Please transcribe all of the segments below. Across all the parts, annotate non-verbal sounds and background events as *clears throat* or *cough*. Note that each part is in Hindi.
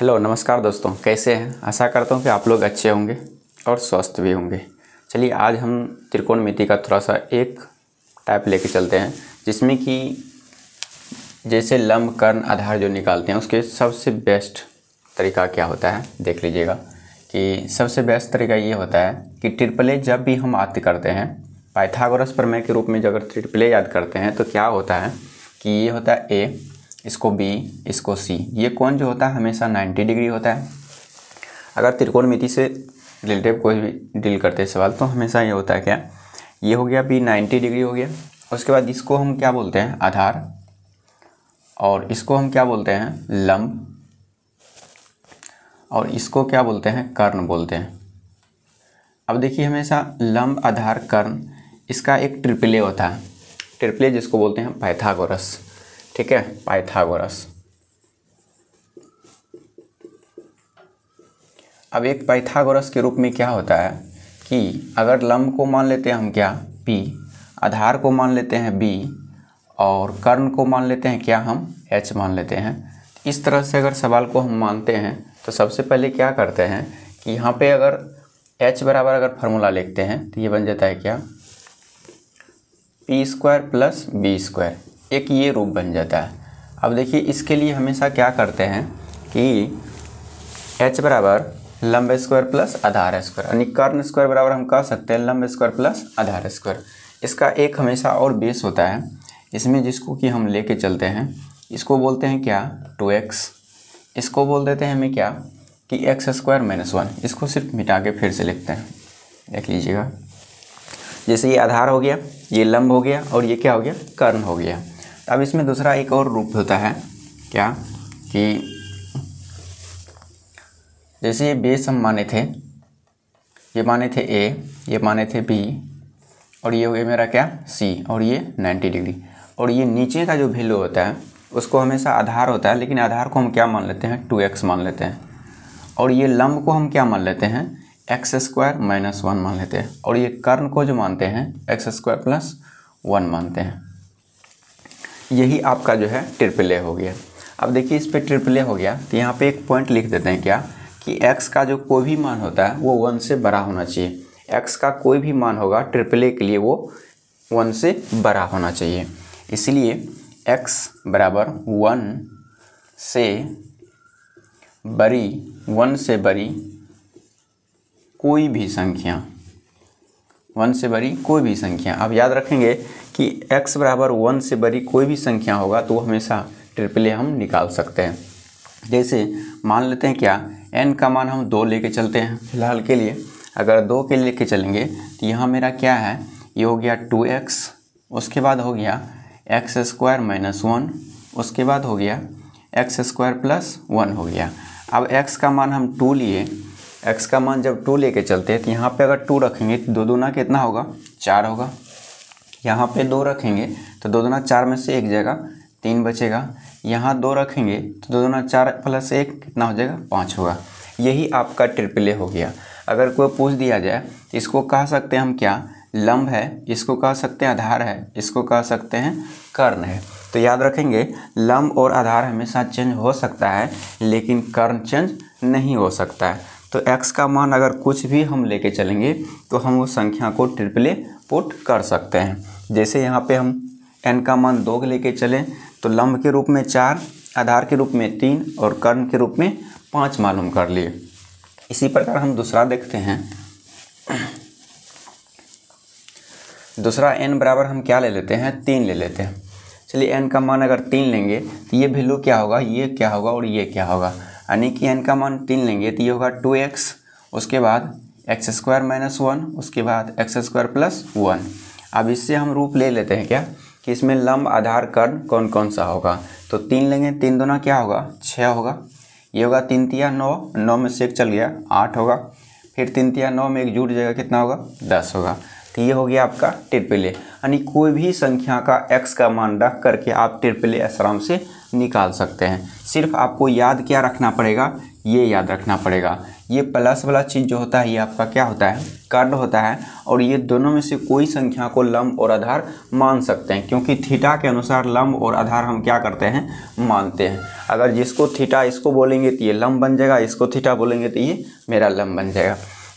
हेलो नमस्कार दोस्तों कैसे हैं आशा करता हूँ कि आप लोग अच्छे होंगे और स्वस्थ भी होंगे चलिए आज हम त्रिकोणमिति का थोड़ा सा एक टाइप लेके चलते हैं जिसमें कि जैसे लंब कर्ण आधार जो निकालते हैं उसके सबसे बेस्ट तरीका क्या होता है देख लीजिएगा कि सबसे बेस्ट तरीका ये होता है कि ट्रिपले जब भी हम आद करते हैं पाइथागोरस प्रमेय के रूप में जब ट्रिपले याद करते हैं तो क्या होता है कि ये होता है ए इसको बी इसको सी ये कौन जो होता है हमेशा 90 डिग्री होता है अगर मिति से रिलेटिव कोई भी डील करते सवाल तो हमेशा ये होता है क्या ये हो गया बी 90 डिग्री हो गया उसके बाद इसको हम क्या बोलते हैं आधार और इसको हम क्या बोलते हैं लंब और इसको क्या बोलते हैं कर्ण बोलते हैं अब देखिए हमेशा लंब आधार कर्ण इसका एक ट्रिपले होता है ट्रिपले जिसको बोलते हैं पैथागोरस ठीक है पाइथागोरस अब एक पाइथागोरस के रूप में क्या होता है कि अगर लम्ब को मान लेते हैं हम क्या पी आधार को मान लेते हैं बी और कर्ण को मान लेते हैं क्या हम एच मान लेते हैं इस तरह से अगर सवाल को हम मानते हैं तो सबसे पहले क्या करते हैं कि यहाँ पे अगर एच बराबर अगर फार्मूला लिखते हैं तो ये बन जाता है क्या P square plus B square एक ये रूप बन जाता है अब देखिए इसके लिए हमेशा क्या करते हैं कि h बराबर लंब स्क्वायर प्लस आधार स्क्वायर यानी कर्ण स्क्वायर बराबर हम कह सकते हैं लंब स्क्वायर प्लस आधार स्क्वायर इसका एक हमेशा और बेस होता है इसमें जिसको कि हम लेके चलते हैं इसको बोलते हैं क्या टू एक्स इसको बोल देते हैं हमें क्या कि एक्स स्क्वायर माइनस वन इसको सिर्फ मिटा के फिर से लिखते हैं देख लीजिएगा जैसे ये आधार हो गया ये लंब हो गया और ये क्या हो गया कर्ण हो गया अब इसमें दूसरा एक और रूप होता है क्या कि जैसे ये बेस हम माने थे ये माने थे ए ये माने थे बी और ये हो गया मेरा क्या सी और ये 90 डिग्री और ये नीचे का जो वैल्यू होता है उसको हमेशा आधार होता है लेकिन आधार को हम क्या मान लेते हैं टू एक्स मान लेते हैं और ये लम्ब को हम क्या मान लेते हैं एक्स स्क्वायर माइनस वन मान लेते हैं और ये कर्ण को जो मानते हैं एक्स स्क्वायर प्लस वन मानते हैं यही आपका जो है ट्रिपल ए हो गया अब देखिए इस पर ट्रिपल ए हो गया तो यहाँ पे एक पॉइंट लिख देते हैं क्या कि x का जो कोई भी मान होता है वो वन से बड़ा होना चाहिए x का कोई भी मान होगा ट्रिपल ए के लिए वो वन से बड़ा होना चाहिए इसलिए x बराबर वन से बड़ी वन से बड़ी कोई भी संख्या वन से बड़ी कोई भी संख्या आप याद रखेंगे कि एक्स बराबर वन से बड़ी कोई भी संख्या होगा तो हमेशा ट्रिपल ए हम निकाल सकते हैं जैसे मान लेते हैं क्या एन का मान हम दो लेके चलते हैं फिलहाल के लिए अगर दो के लेके चलेंगे तो यहाँ मेरा क्या है ये हो गया टू एक्स उसके बाद हो गया एक्स स्क्वायर माइनस वन उसके बाद हो गया एक्स स्क्वायर प्लस वन हो गया अब एक्स का मान हम टू लिए एक्स का मान जब टू लेके चलते हैं तो यहाँ पे अगर टू रखेंगे तो दो दूना कितना होगा चार होगा यहाँ पे दो रखेंगे तो दो दूना चार में से एक जाएगा तीन बचेगा यहाँ दो रखेंगे तो दो दूना चार प्लस एक कितना हो जाएगा पाँच होगा यही आपका ए हो गया अगर कोई पूछ दिया जाए इसको कह सकते हैं हम क्या लंब है इसको कह सकते हैं आधार है इसको कह सकते हैं कर्ण है तो याद रखेंगे लंब और आधार हमेशा चेंज हो सकता है लेकिन कर्ण चेंज नहीं हो सकता है तो x का मान अगर कुछ भी हम लेके चलेंगे तो हम उस संख्या को ट्रिपले पुट कर सकते हैं जैसे यहाँ पे हम n का मान दो लेके चलें तो लंब के रूप में चार आधार के रूप में तीन और कर्ण के रूप में पाँच मालूम कर लिए इसी प्रकार हम दूसरा देखते हैं दूसरा एन बराबर हम क्या ले लेते हैं तीन ले लेते हैं चलिए एन का मान अगर तीन लेंगे तो ये वैल्यू क्या होगा ये क्या होगा और ये क्या होगा यानी कि एन का मान तीन लेंगे तो ये होगा टू एक्स उसके बाद एक्स स्क्वायर माइनस वन उसके बाद एक्स स्क्वायर प्लस वन अब इससे हम रूप ले लेते हैं क्या कि इसमें लंब आधार कर्ण कौन कौन सा होगा तो तीन लेंगे तीन दोना क्या होगा छः होगा ये होगा तीन तिया नौ नौ में से एक चल गया आठ होगा फिर तीन तिया नौ में एक जुट जाएगा कितना होगा दस होगा तो ये हो गया आपका ट्रिपले यानी कोई भी संख्या का एक्स का मान रख करके आप ट्रिपले आसाराम से निकाल सकते हैं सिर्फ आपको याद क्या रखना पड़ेगा ये याद रखना पड़ेगा ये प्लस वाला चीज़ जो होता है ये आपका क्या होता है कर्ण होता है और ये दोनों में से कोई संख्या को लंब और आधार मान सकते हैं क्योंकि थीटा के अनुसार लंब और आधार हम क्या करते हैं मानते हैं अगर जिसको थीटा इसको बोलेंगे तो ये लंब बन जाएगा इसको थीटा बोलेंगे तो ये मेरा लंब बन जाएगा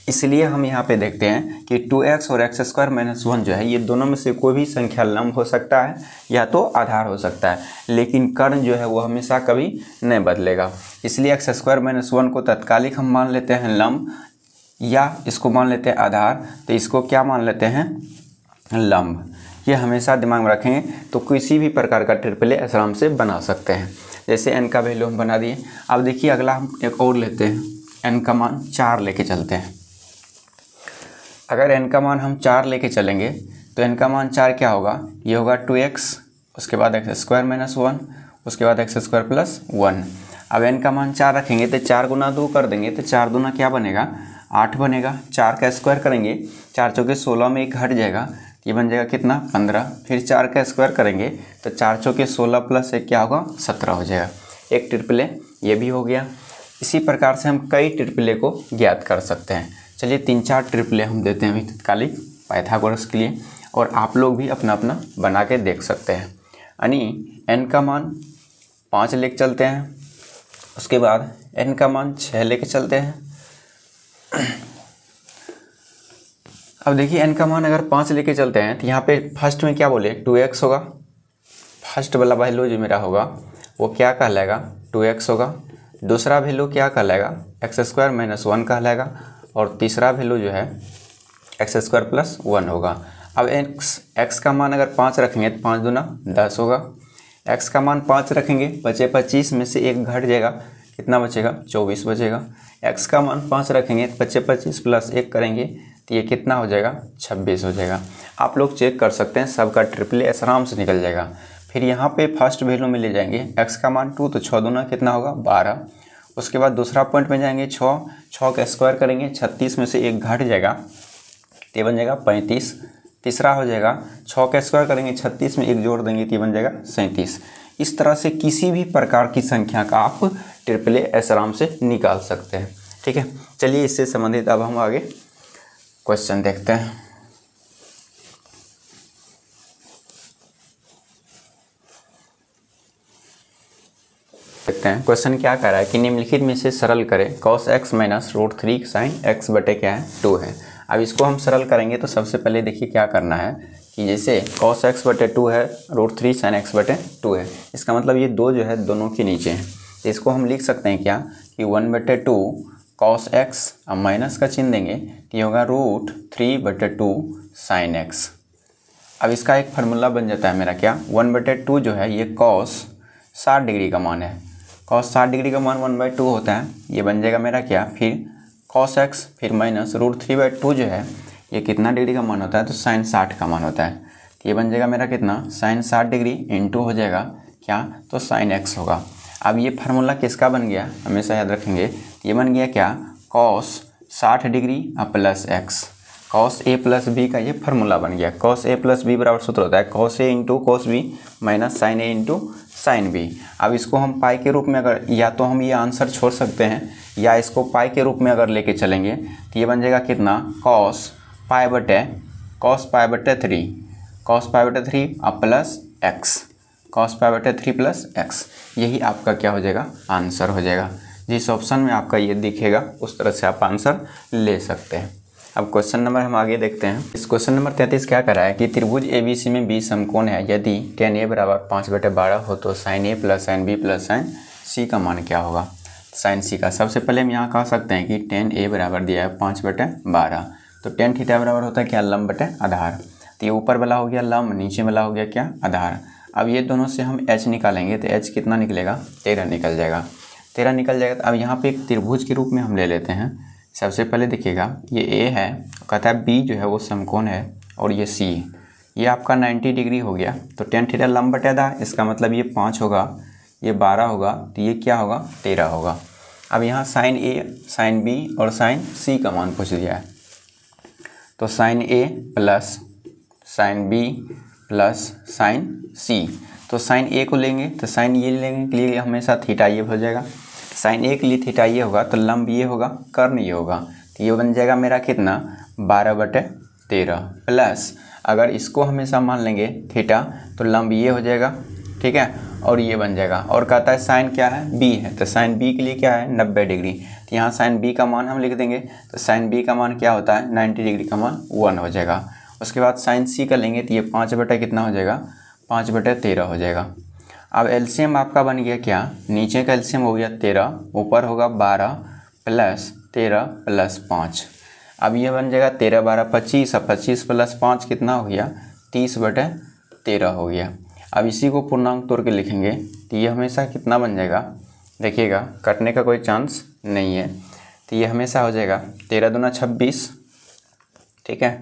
इसलिए हम यहाँ पे देखते हैं कि 2x और एक्स स्क्वायर माइनस वन जो है ये दोनों में से कोई भी संख्या लंब हो सकता है या तो आधार हो सकता है लेकिन कर्ण जो है वो हमेशा कभी नहीं बदलेगा इसलिए एक्स स्क्वायर माइनस वन को तत्कालिक हम मान लेते हैं लंब या इसको मान लेते हैं आधार तो इसको क्या मान लेते हैं लंब ये हमेशा दिमाग में रखें तो किसी भी प्रकार का ट्रिपल आसाम से बना सकते हैं जैसे एन का वैल्यू हम बना दिए अब देखिए अगला हम एक और लेते हैं एन का मान चार लेके चलते हैं अगर एन का मान हम चार लेके चलेंगे तो एन का मान चार क्या होगा ये होगा टू एक्स उसके बाद एक्स स्क्वायर माइनस वन उसके बाद एक्स स्क्वायर प्लस वन अब एन का मान चार रखेंगे तो चार गुना दो कर देंगे तो चार गुना क्या बनेगा आठ बनेगा चार का स्क्वायर करेंगे चार चौके सोलह में एक घट जाएगा तो ये बन जाएगा कितना पंद्रह फिर चार का स्क्वायर करेंगे तो चार चौके सोलह प्लस एक क्या होगा सत्रह हो जाएगा एक ट्रिपले ये भी हो गया इसी प्रकार से हम कई ट्रिपले को ज्ञात कर सकते हैं चलिए तीन चार ट्रिपले हम देते हैं अभी तत्कालिक पाइथागोरस के लिए और आप लोग भी अपना अपना बना के देख सकते हैं यानी एन का मान पाँच लेके चलते हैं उसके बाद एन का मान छः लेके चलते हैं अब देखिए एन का मान अगर पाँच लेके चलते हैं तो यहाँ पे फर्स्ट में क्या बोले टू एक्स होगा फर्स्ट वाला वैल्यू जो मेरा होगा वो क्या कहलाएगा टू एक्स होगा दूसरा वैल्यू क्या कहलाएगा एक्स स्क्वायर माइनस वन कहलाएगा और तीसरा वैल्यू जो है एक्स स्क्वायर प्लस वन होगा अब एक्स एक्स का मान अगर पाँच रखेंगे तो पाँच दूना दस होगा एक्स का मान पाँच रखेंगे बचे पच्चीस में से एक घट जाएगा कितना बचेगा चौबीस बचेगा एक्स का मान पाँच रखेंगे तो बचे पच्चीस प्लस एक करेंगे तो ये कितना हो जाएगा छब्बीस हो जाएगा आप लोग चेक कर सकते हैं सबका ट्रिपल एस आराम से निकल जाएगा फिर यहाँ पे फर्स्ट वैल्यू में ले जाएंगे एक्स का मान टू तो छः दूना कितना होगा बारह उसके बाद दूसरा पॉइंट में जाएंगे छः छः का स्क्वायर करेंगे छत्तीस में से एक घट जाएगा तो बन जाएगा पैंतीस तीसरा हो जाएगा छः का स्क्वायर करेंगे छत्तीस में एक जोड़ देंगे तो बन जाएगा सैंतीस इस तरह से किसी भी प्रकार की संख्या का आप ट्रिपले एस आराम से निकाल सकते हैं ठीक है चलिए इससे संबंधित अब हम आगे क्वेश्चन देखते हैं देखते हैं क्वेश्चन क्या कह रहा है कि निम्नलिखित में से सरल करें cos X minus root three sine X बटे क्या है टू है अब इसको हम सरल करेंगे तो सबसे पहले देखिए क्या करना है कि जैसे कॉस एक्स बटे टू है रूट थ्री साइन एक्स बटे टू है इसका मतलब ये दो जो है दोनों के नीचे हैं तो इसको हम लिख सकते हैं क्या कि वन बटे टू कॉस एक्स अब माइनस का चिन्ह देंगे तो ये होगा रूट थ्री बटे टू साइन एक्स अब इसका एक फार्मूला बन जाता है मेरा क्या वन बटे टू जो है ये कॉस साठ डिग्री का मान है कॉस साठ डिग्री का मान वन बाई टू होता है ये बन जाएगा मेरा क्या फिर कॉस एक्स फिर minus root three by two जो है ये कितना डिग्री का मान होता है तो साइन साठ का मान होता है तो ये बन जाएगा मेरा कितना साइन साठ डिग्री टू हो जाएगा क्या तो साइन एक्स होगा अब ये फार्मूला किसका बन गया हमेशा याद रखेंगे ये बन गया क्या कॉस साठ degree plus X cos A plus B का ये फार्मूला बन गया कॉस ए प्लस बी बराबर सूत्र होता है cos A into cos B minus sine A into sine B अब इसको हम पाई के रूप में अगर या तो हम ये आंसर छोड़ सकते हैं या इसको पाई के रूप में अगर लेके चलेंगे तो ये बन जाएगा कितना कॉस पाई बटे कॉस पाई बटे थ्री कॉस पाई बटे थ्री और प्लस एक्स कॉस पाई बटे थ्री प्लस एक्स यही आपका क्या हो जाएगा आंसर हो जाएगा जिस ऑप्शन में आपका ये दिखेगा उस तरह से आप आंसर ले सकते हैं अब क्वेश्चन नंबर हम आगे देखते हैं इस क्वेश्चन नंबर तैंतीस क्या कर रहा है कि त्रिभुज ए बी सी में बी समकोण है यदि टेन ए बराबर पाँच बटे बारह हो तो sine A plus sine B plus sine C का मान क्या होगा साइन सी का सबसे पहले हम यहाँ कह सकते हैं कि टेन ए बराबर दिया है पाँच बटे बारह तो टेन थीटा बराबर होता है क्या लम्ब बटे आधार तो ये ऊपर वाला हो गया लम्ब नीचे वाला हो गया क्या आधार अब ये दोनों से हम एच निकालेंगे तो एच कितना निकलेगा तेरह निकल जाएगा तेरह निकल जाएगा तो अब यहाँ पे एक त्रिभुज के रूप में हम ले लेते हैं सबसे पहले देखिएगा ये ए है कहता है बी जो है वो समकोण है और ये सी ये आपका 90 डिग्री हो गया तो टेन थीटा लंब बटेदा इसका मतलब ये पाँच होगा ये बारह होगा तो ये क्या होगा तेरह होगा अब यहाँ साइन ए साइन बी और साइन सी का मान पूछ लिया है तो sine A plus sine B plus sine C तो साइन ए को लेंगे तो साइन ये लेंगे के तो लिए हमेशा थीटा ये हो जाएगा साइन ए के लिए थीटा ये होगा तो लंब ये होगा कर्ण ये होगा तो ये बन जाएगा मेरा कितना बारह बटे तेरह प्लस अगर इसको हमेशा मान लेंगे थीटा तो लंब ये हो जाएगा ठीक है और ये बन जाएगा और कहता है साइन क्या है बी है तो साइन बी के लिए क्या है नब्बे डिग्री तो यहाँ साइन बी का मान हम लिख देंगे तो साइन बी का मान क्या होता है नाइन्टी डिग्री का मान वन हो जाएगा उसके बाद साइन सी का लेंगे तो ये पाँच बटे कितना हो जाएगा पाँच बटे तेरह हो जाएगा अब एल्शियम आपका बन गया क्या नीचे का एल्शियम हो गया तेरह ऊपर होगा बारह प्लस तेरह प्लस पाँच अब ये बन जाएगा तेरह बारह पच्चीस और पच्चीस प्लस पाँच कितना हो गया तीस बटे तेरह हो गया अब इसी को पूर्णांक तोड़ के लिखेंगे तो ये हमेशा कितना बन जाएगा देखिएगा कटने का कोई चांस नहीं है तो ये हमेशा हो जाएगा तेरह दोना छब्बीस ठीक है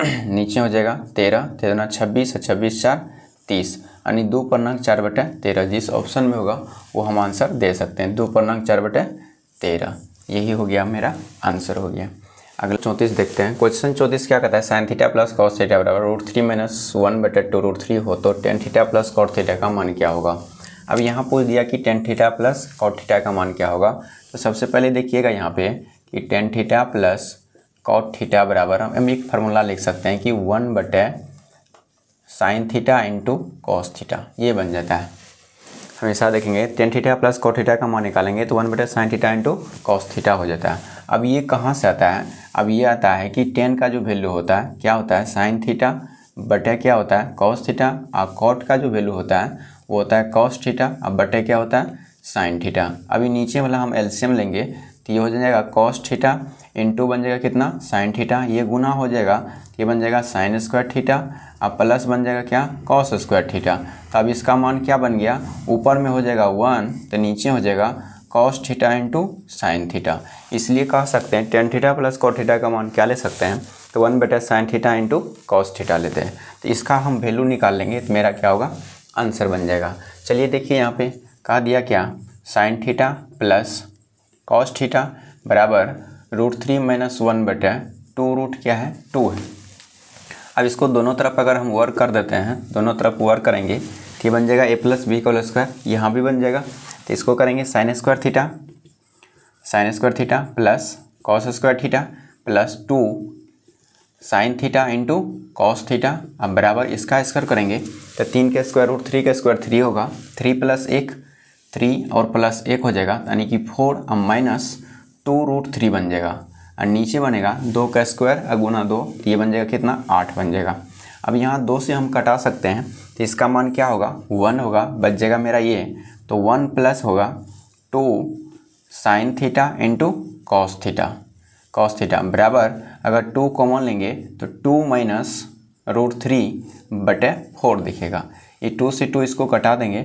*clears throat* नीचे हो जाएगा तेरह तेरह दूना छब्बीस और छब्बीस चार तीस यानी दो पूर्णांक चार बटे तेरह जिस ऑप्शन में होगा वो हम आंसर दे सकते हैं दो पूर्णांक चार बटे तेरह यही हो गया मेरा आंसर हो गया अगला चौंतीस देखते हैं क्वेश्चन चौंतीस क्या कहता है sine theta plus cos theta बराबर रूट थ्री माइनस वन बटे टू रूट थ्री हो तो tan theta plus cot theta का मान क्या होगा अब यहाँ पूछ दिया कि tan theta plus cot theta का मान क्या होगा तो सबसे पहले देखिएगा यहाँ पे कि tan theta plus cot theta बराबर हम एक फार्मूला लिख सकते हैं कि वन बटे sine theta into cos theta ये बन जाता है हमेशा देखेंगे टेन थीटा प्लस को थीटा का मान निकालेंगे तो वन बटे sine theta into cos theta हो जाता है अब ये कहाँ से आता है अब ये आता है कि टेन का जो वैल्यू होता है क्या होता है साइन थीटा बटे क्या होता है कॉस थीटा और कॉट का जो वैल्यू होता है वो होता है कॉस थीटा और बटे क्या होता है साइन थीटा अभी नीचे वाला हम एल्सियम लेंगे तो ये हो जाएगा कॉस थीटा इंटू बन जाएगा कितना साइन थीटा ये गुना हो जाएगा ये बन जाएगा साइन स्क्वायर थीटा अब प्लस बन जाएगा क्या कॉस स्क्वायर थीटा तो अब इसका मान क्या बन गया ऊपर में हो जाएगा वन तो नीचे हो जाएगा cos theta into sine theta इसलिए कह सकते हैं tan theta plus cot theta का मान क्या ले सकते हैं तो वन बेटा sine theta into cos theta लेते हैं तो इसका हम वैल्यू निकाल लेंगे तो मेरा क्या होगा आंसर बन जाएगा चलिए देखिए यहाँ पे कहा दिया क्या sine theta plus cos theta बराबर रूट थ्री माइनस वन बटे टू रूट क्या है टू है अब इसको दोनों तरफ अगर हम वर्क कर देते हैं दोनों तरफ वर्क करेंगे तो ये बन जाएगा A plus B whole square यहाँ भी बन जाएगा तो इसको करेंगे sine square theta sine square theta plus cos square theta plus two sine theta into cos theta अब बराबर इसका स्क्वायर करेंगे तो तीन के स्क्वायर रूट थ्री का स्क्वायर थ्री होगा थ्री प्लस एक थ्री और प्लस एक हो जाएगा यानी कि फोर और माइनस टू रूट थ्री बन जाएगा और नीचे बनेगा दो का स्क्वायर और गुना दो तो ये बन जाएगा कितना आठ बन जाएगा अब यहाँ दो से हम कटा सकते हैं तो इसका मान क्या होगा वन होगा बच जाएगा मेरा ये तो वन प्लस होगा two sine theta into cos theta cos theta बराबर अगर टू कॉमन लेंगे तो टू माइनस रूट थ्री बटे फोर दिखेगा ये टू से टू इसको कटा देंगे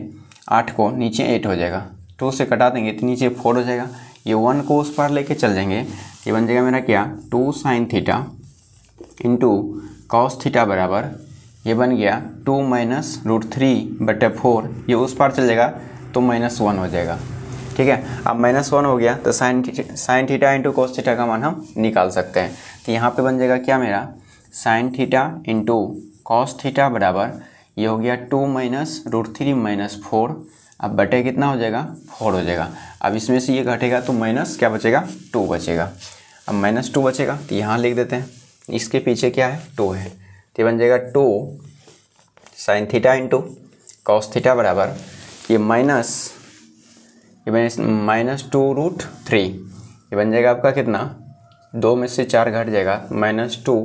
आठ को नीचे एट हो जाएगा टू से कटा देंगे तो नीचे फोर हो जाएगा ये वन को उस पार लेके चल जाएंगे ये बन जाएगा मेरा क्या two sine theta into cos theta बराबर ये बन गया टू माइनस रूट थ्री बटे फोर ये उस पार चल जाएगा तो माइनस वन हो जाएगा ठीक है अब माइनस वन हो गया तो sine theta sine theta into cos theta का मान हम निकाल सकते हैं तो यहाँ पे बन जाएगा क्या मेरा sine theta into cos theta बराबर ये हो गया two minus root three minus four अब बटे कितना हो जाएगा फोर हो जाएगा अब इसमें से ये घटेगा तो माइनस क्या बचेगा टू बचेगा अब माइनस टू बचेगा तो यहाँ लिख देते हैं इसके पीछे क्या है टू है तो बन जाएगा two sine theta in cos theta बराबर ये माइनस ये माइनस टू रूट थ्री ये बन जाएगा आपका कितना दो में से चार घट जाएगा माइनस टू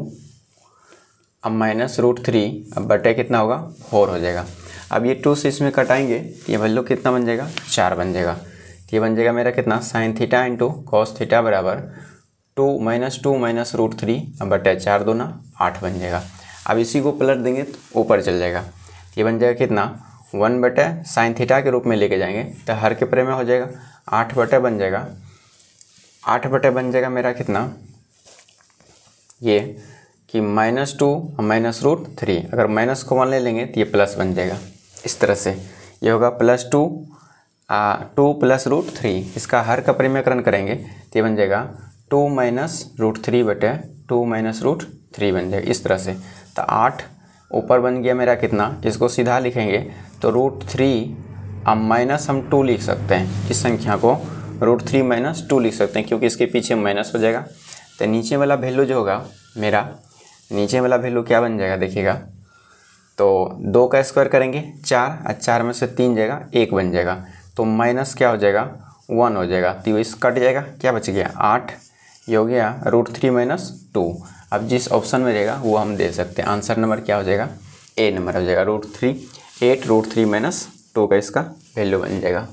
अब माइनस रूट थ्री अब बटे कितना होगा फोर हो जाएगा अब ये टू से इसमें कटाएंगे तो ये वैल्यू कितना बन जाएगा चार बन जाएगा तो ये बन जाएगा मेरा कितना sine theta into cos theta बराबर two minus two minus root three अब बटे चार दो ना आठ बन जाएगा अब इसी को पलट देंगे तो ऊपर चल जाएगा तो ये बन जाएगा कितना वन बटे साइन थीटा के रूप में लेके जाएंगे तो हर के परे में हो जाएगा आठ बटे बन जाएगा आठ बटे बन जाएगा मेरा कितना ये कि minus two minus root three अगर माइनस को मान ले लेंगे तो ये प्लस बन जाएगा इस तरह से ये होगा plus two two plus root three इसका हर का परिमयकरण करेंगे तो ये बन जाएगा टू माइनस रूट थ्री बटे टू माइनस रूट थ्री बन जाएगा इस तरह से तो आठ ऊपर बन गया मेरा कितना इसको सीधा लिखेंगे तो रूट थ्री अब माइनस हम टू लिख सकते हैं इस संख्या को रूट थ्री माइनस टू लिख सकते हैं क्योंकि इसके पीछे माइनस हो जाएगा तो नीचे वाला वैल्यू जो होगा मेरा नीचे वाला वैल्यू क्या बन जाएगा देखिएगा तो दो का स्क्वायर करेंगे चार और चार में से तीन जाएगा एक बन जाएगा तो माइनस क्या हो जाएगा वन हो जाएगा तो इस कट जाएगा क्या बच गया आठ ये हो गया रूट थ्री माइनस टू अब जिस ऑप्शन में रहेगा वो हम दे सकते हैं आंसर नंबर क्या हो जाएगा ए नंबर हो जाएगा रूट थ्री एट रूट थ्री माइनस टू का इसका वैल्यू बन जाएगा